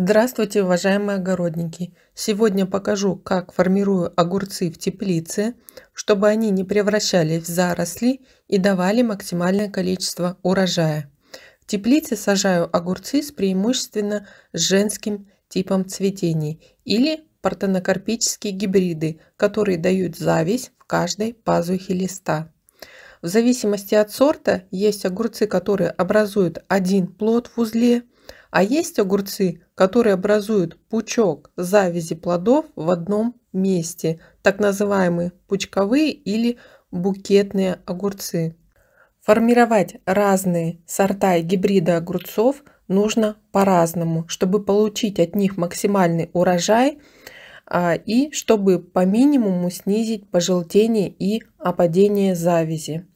Здравствуйте, уважаемые огородники! Сегодня покажу, как формирую огурцы в теплице, чтобы они не превращались в заросли и давали максимальное количество урожая. В теплице сажаю огурцы с преимущественно женским типом цветений или партенокарпические гибриды, которые дают зависть в каждой пазухе листа. В зависимости от сорта есть огурцы, которые образуют один плод в узле – а есть огурцы, которые образуют пучок завязи плодов в одном месте, так называемые пучковые или букетные огурцы. Формировать разные сорта и гибриды огурцов нужно по-разному, чтобы получить от них максимальный урожай а, и чтобы по минимуму снизить пожелтение и опадение завязи.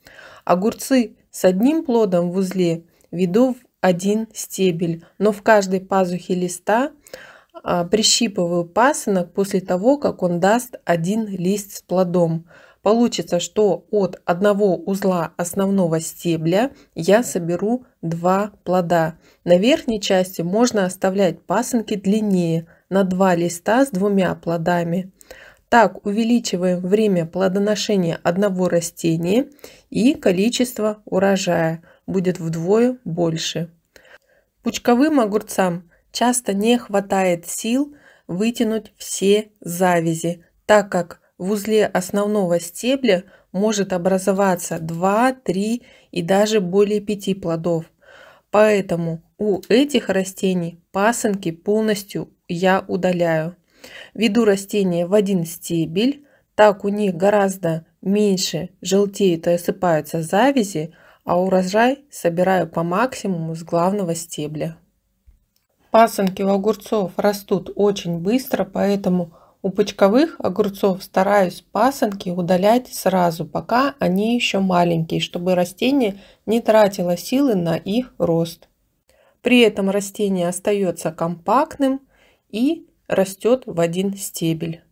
Огурцы с одним плодом в узле видов один стебель, но в каждой пазухе листа а, прищипываю пасынок после того, как он даст один лист с плодом. Получится, что от одного узла основного стебля я соберу два плода. На верхней части можно оставлять пасынки длиннее, на два листа с двумя плодами. Так увеличиваем время плодоношения одного растения и количество урожая будет вдвое больше. Пучковым огурцам часто не хватает сил вытянуть все завязи, так как в узле основного стебля может образоваться 2, 3 и даже более 5 плодов. Поэтому у этих растений пасынки полностью я удаляю. Веду растение в один стебель, так у них гораздо меньше желтеют и осыпаются завязи, а урожай собираю по максимуму с главного стебля. Пасынки у огурцов растут очень быстро, поэтому у почковых огурцов стараюсь пасынки удалять сразу, пока они еще маленькие, чтобы растение не тратило силы на их рост. При этом растение остается компактным и растет в один стебель.